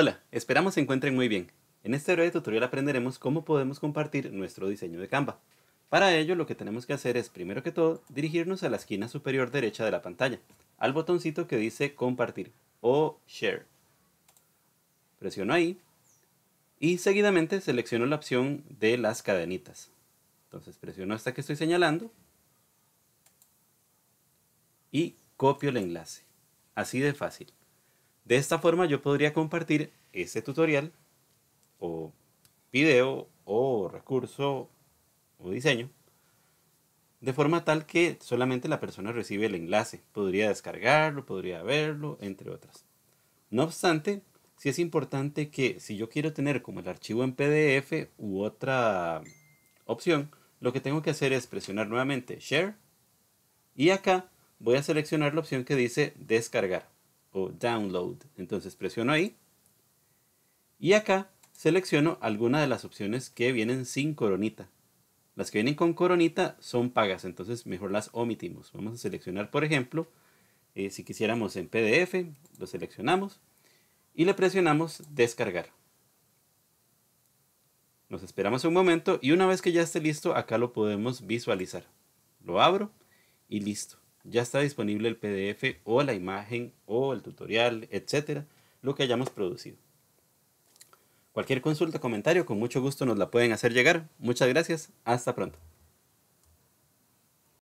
Hola, esperamos se encuentren muy bien. En este breve tutorial aprenderemos cómo podemos compartir nuestro diseño de Canva. Para ello lo que tenemos que hacer es, primero que todo, dirigirnos a la esquina superior derecha de la pantalla, al botoncito que dice Compartir o Share. Presiono ahí y seguidamente selecciono la opción de las cadenitas. Entonces presiono esta que estoy señalando y copio el enlace. Así de fácil. De esta forma yo podría compartir ese tutorial o video o recurso o diseño de forma tal que solamente la persona recibe el enlace. Podría descargarlo, podría verlo, entre otras. No obstante, sí es importante que si yo quiero tener como el archivo en PDF u otra opción, lo que tengo que hacer es presionar nuevamente Share y acá voy a seleccionar la opción que dice Descargar. Download. Entonces presiono ahí y acá selecciono algunas de las opciones que vienen sin coronita. Las que vienen con coronita son pagas, entonces mejor las omitimos. Vamos a seleccionar, por ejemplo, eh, si quisiéramos en PDF, lo seleccionamos y le presionamos descargar. Nos esperamos un momento y una vez que ya esté listo, acá lo podemos visualizar. Lo abro y listo ya está disponible el PDF o la imagen o el tutorial, etcétera, lo que hayamos producido. Cualquier consulta, o comentario, con mucho gusto nos la pueden hacer llegar. Muchas gracias, hasta pronto.